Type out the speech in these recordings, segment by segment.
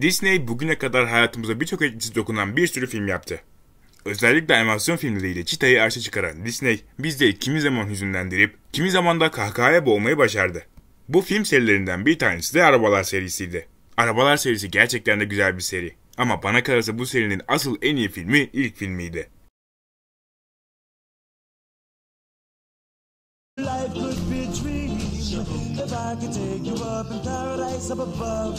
Disney bugüne kadar hayatımıza birçok etkisi dokunan bir sürü film yaptı. Özellikle animasyon filmleriyle çıtayı arşa çıkaran Disney, bizde kimi zaman hüzünlendirip, kimi zaman da kahkahaya boğmayı başardı. Bu film serilerinden bir tanesi de Arabalar serisiydi. Arabalar serisi gerçekten de güzel bir seri. Ama bana kalırsa bu serinin asıl en iyi filmi ilk filmiydi. Life could be a dream if I could take you up in paradise up above.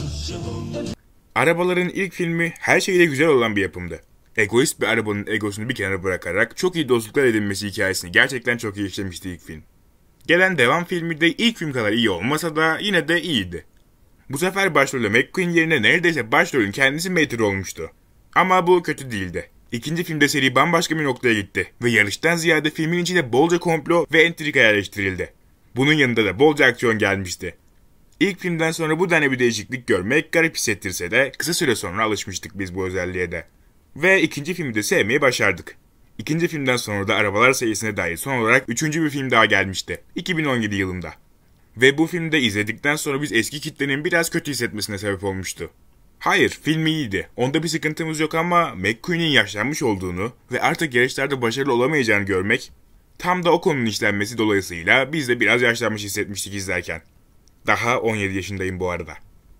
If Arabaların ilk filmi her şeyle güzel olan bir yapımdı. Egoist bir arabanın egosunu bir kenara bırakarak çok iyi dostluklar edinmesi hikayesini gerçekten çok iyi işlemişti ilk film. Gelen devam filmi de ilk film kadar iyi olmasa da yine de iyiydi. Bu sefer başrolü McQueen yerine neredeyse başrolün kendisi Mater olmuştu. Ama bu kötü değildi. İkinci filmde seri bambaşka bir noktaya gitti ve yarıştan ziyade filmin içinde bolca komplo ve entrika yerleştirildi. Bunun yanında da bolca aksiyon gelmişti. İlk filmden sonra bu denli bir değişiklik görmek garip hissettirse de kısa süre sonra alışmıştık biz bu özelliğe de. Ve ikinci filmi de sevmeyi başardık. İkinci filmden sonra da arabalar sayısına dair son olarak üçüncü bir film daha gelmişti. 2017 yılında. Ve bu filmde izledikten sonra biz eski kitlenin biraz kötü hissetmesine sebep olmuştu. Hayır, film iyiydi. Onda bir sıkıntımız yok ama McQueen'in yaşlanmış olduğunu ve artık yarışlarda başarılı olamayacağını görmek tam da o konunun işlenmesi dolayısıyla biz de biraz yaşlanmış hissetmiştik izlerken. Daha 17 yaşındayım bu arada.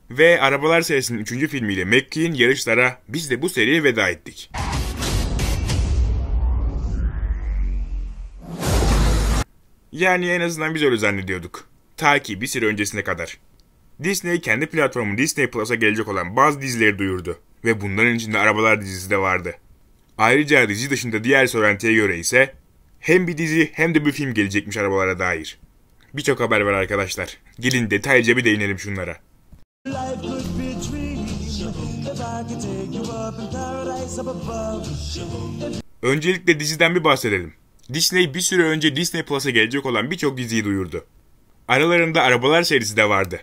Ve Arabalar serisinin 3. filmiyle McKee'in yarışlara biz de bu seriye veda ettik. Yani en azından biz öyle zannediyorduk. Ta ki bir süre öncesine kadar. Disney kendi platformu Disney Plus'a gelecek olan bazı dizileri duyurdu. Ve bunların içinde Arabalar dizisi de vardı. Ayrıca dizi dışında diğer söylentiye göre ise hem bir dizi hem de bir film gelecekmiş arabalara dair. Birçok haber var arkadaşlar. Gelin detaylıca bir değinelim şunlara. Öncelikle diziden bir bahsedelim. Disney bir süre önce Disney Plus'a gelecek olan birçok diziyi duyurdu. Aralarında Arabalar serisi de vardı.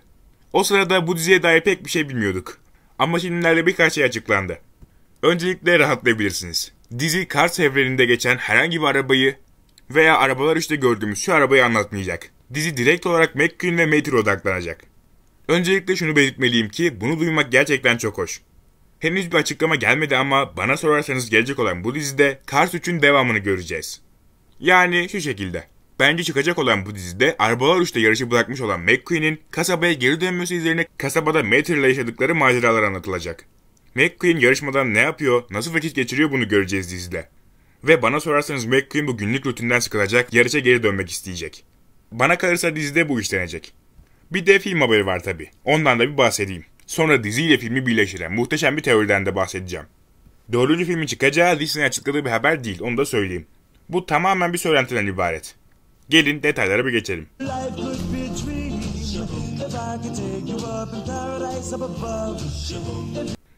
O sırada bu diziye dair pek bir şey bilmiyorduk. Ama şimdilerde birkaç şey açıklandı. Öncelikle rahatlayabilirsiniz. Dizi Cars evreninde geçen herhangi bir arabayı veya Arabalar 3'te gördüğümüz şu arabayı anlatmayacak dizi direkt olarak McQueen ve Mater odaklanacak. Öncelikle şunu belirtmeliyim ki bunu duymak gerçekten çok hoş. Henüz bir açıklama gelmedi ama bana sorarsanız gelecek olan bu dizide Cars 3'ün devamını göreceğiz. Yani şu şekilde. Bence çıkacak olan bu dizide Arabalar 3'te yarışı bırakmış olan McQueen'in kasabaya geri dönmesi üzerine kasabada Mater ile yaşadıkları maceralar anlatılacak. McQueen yarışmadan ne yapıyor, nasıl vakit geçiriyor bunu göreceğiz dizide. Ve bana sorarsanız McQueen bu günlük rutinden sıkılacak, yarışa geri dönmek isteyecek. Bana kalırsa dizide bu işlenecek. Bir de film haberi var tabi. Ondan da bir bahsedeyim. Sonra diziyle filmi birleştiren muhteşem bir teoriden de bahsedeceğim. Dördüncü filmin çıkacağı Disney açıkladığı bir haber değil onu da söyleyeyim. Bu tamamen bir söylentiden ibaret. Gelin detaylara bir geçelim.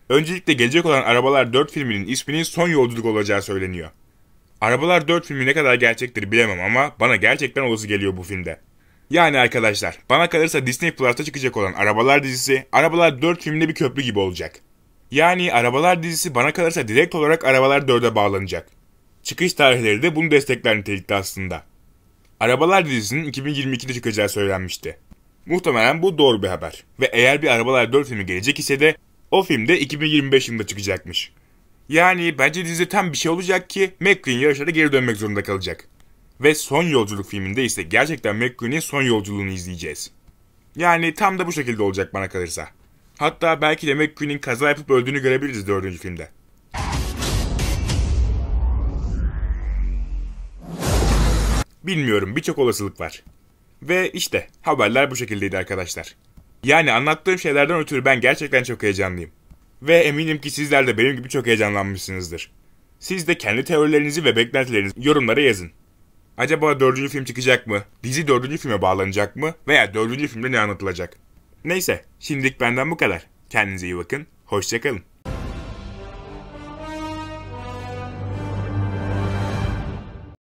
Öncelikle gelecek olan Arabalar 4 filminin isminin son yolculuk olacağı söyleniyor. Arabalar 4 filmi ne kadar gerçektir bilemem ama bana gerçekten olası geliyor bu filmde. Yani arkadaşlar bana kalırsa Disney Plus'ta çıkacak olan Arabalar dizisi Arabalar 4 filminde bir köprü gibi olacak. Yani Arabalar dizisi bana kalırsa direkt olarak Arabalar 4'e bağlanacak. Çıkış tarihleri de bunu destekler nitelikte aslında. Arabalar dizisinin 2022'de çıkacağı söylenmişti. Muhtemelen bu doğru bir haber. Ve eğer bir Arabalar 4 filmi gelecek ise de o film de 2025 yılında çıkacakmış. Yani bence dizide tam bir şey olacak ki McQueen yarışlara geri dönmek zorunda kalacak. Ve son yolculuk filminde ise gerçekten McQueen'in son yolculuğunu izleyeceğiz. Yani tam da bu şekilde olacak bana kalırsa. Hatta belki de McQueen'in kaza yapıp öldüğünü görebiliriz dördüncü filmde. Bilmiyorum birçok olasılık var. Ve işte haberler bu şekildeydi arkadaşlar. Yani anlattığım şeylerden ötürü ben gerçekten çok heyecanlıyım. Ve eminim ki sizler de benim gibi çok heyecanlanmışsınızdır. Siz de kendi teorilerinizi ve beklentilerinizi yorumlara yazın. Acaba dördüncü film çıkacak mı? Dizi dördüncü filme bağlanacak mı? Veya dördüncü filmde ne anlatılacak? Neyse, şimdilik benden bu kadar. Kendinize iyi bakın, hoşçakalın.